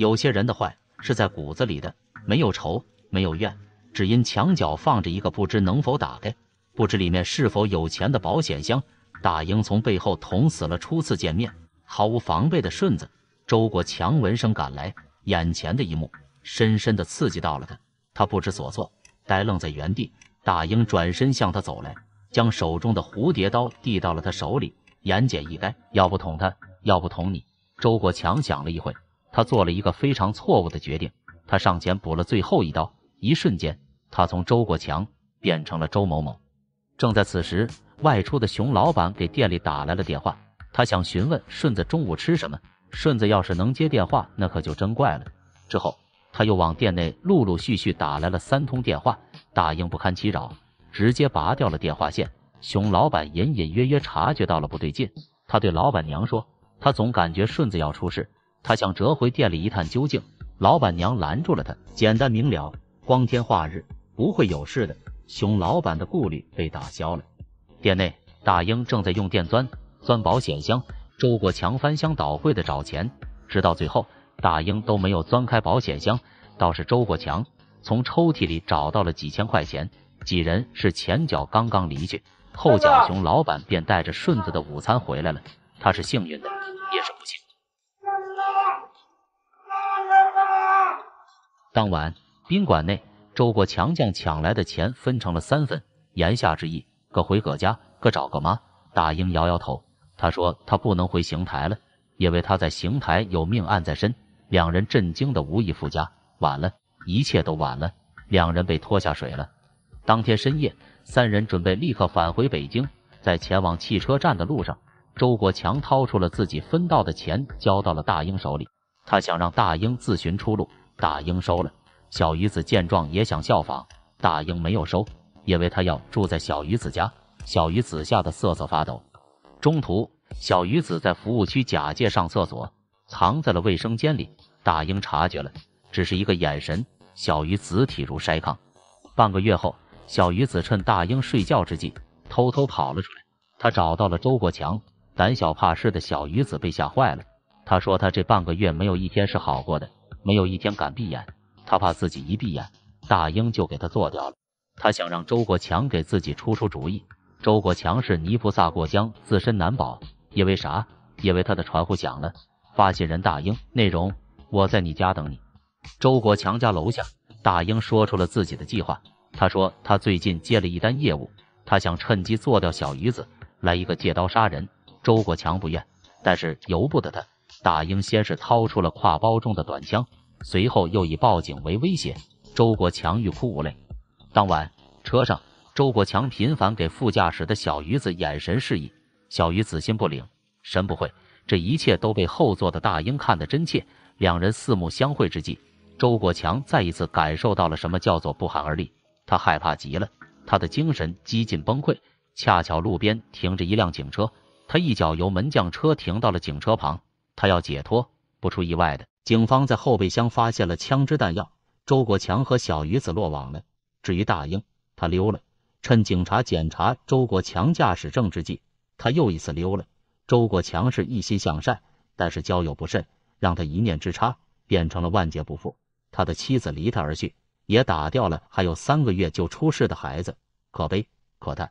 有些人的坏是在骨子里的，没有仇，没有怨，只因墙角放着一个不知能否打开、不知里面是否有钱的保险箱。大英从背后捅死了初次见面、毫无防备的顺子。周国强闻声赶来，眼前的一幕深深的刺激到了他，他不知所措，呆愣在原地。大英转身向他走来，将手中的蝴蝶刀递到了他手里，言简意赅：要不捅他，要不捅你。周国强想了一会，他做了一个非常错误的决定，他上前补了最后一刀。一瞬间，他从周国强变成了周某某。正在此时，外出的熊老板给店里打来了电话，他想询问顺子中午吃什么。顺子要是能接电话，那可就真怪了。之后，他又往店内陆陆续续打来了三通电话，大英不堪其扰，直接拔掉了电话线。熊老板隐隐约约察觉到了不对劲，他对老板娘说：“他总感觉顺子要出事。”他想折回店里一探究竟，老板娘拦住了他。简单明了，光天化日，不会有事的。熊老板的顾虑被打消了。店内，大英正在用电钻钻保险箱，周国强翻箱倒柜的找钱，直到最后，大英都没有钻开保险箱，倒是周国强从抽屉里找到了几千块钱。几人是前脚刚刚离去，后脚熊老板便带着顺子的午餐回来了。他是幸运的。当晚，宾馆内，周国强将抢来的钱分成了三份，言下之意，各回各家，各找各妈。大英摇摇头，他说他不能回邢台了，因为他在邢台有命案在身。两人震惊的无以复加，晚了，一切都晚了，两人被拖下水了。当天深夜，三人准备立刻返回北京，在前往汽车站的路上，周国强掏出了自己分到的钱，交到了大英手里，他想让大英自寻出路。大英收了小鱼子，见状也想效仿。大英没有收，因为他要住在小鱼子家。小鱼子吓得瑟瑟发抖。中途，小鱼子在服务区假借上厕所，藏在了卫生间里。大英察觉了，只是一个眼神，小鱼子体如筛糠。半个月后，小鱼子趁大英睡觉之际，偷偷跑了出来。他找到了周国强。胆小怕事的小鱼子被吓坏了。他说，他这半个月没有一天是好过的。没有一天敢闭眼，他怕自己一闭眼，大英就给他做掉了。他想让周国强给自己出出主意。周国强是泥菩萨过江，自身难保。因为啥？因为他的传呼响了，发信人大英，内容：我在你家等你。周国强家楼下，大英说出了自己的计划。他说他最近接了一单业务，他想趁机做掉小鱼子，来一个借刀杀人。周国强不愿，但是由不得他。大英先是掏出了挎包中的短枪，随后又以报警为威胁。周国强欲哭无泪。当晚车上，周国强频繁给副驾驶的小鱼子眼神示意，小鱼子心不领神不会。这一切都被后座的大英看得真切。两人四目相会之际，周国强再一次感受到了什么叫做不寒而栗。他害怕极了，他的精神几近崩溃。恰巧路边停着一辆警车，他一脚油门将车停到了警车旁。他要解脱，不出意外的，警方在后备箱发现了枪支弹药，周国强和小鱼子落网了。至于大英，他溜了，趁警察检查周国强驾驶证之际，他又一次溜了。周国强是一心向善，但是交友不慎，让他一念之差，变成了万劫不复。他的妻子离他而去，也打掉了还有三个月就出世的孩子，可悲可叹。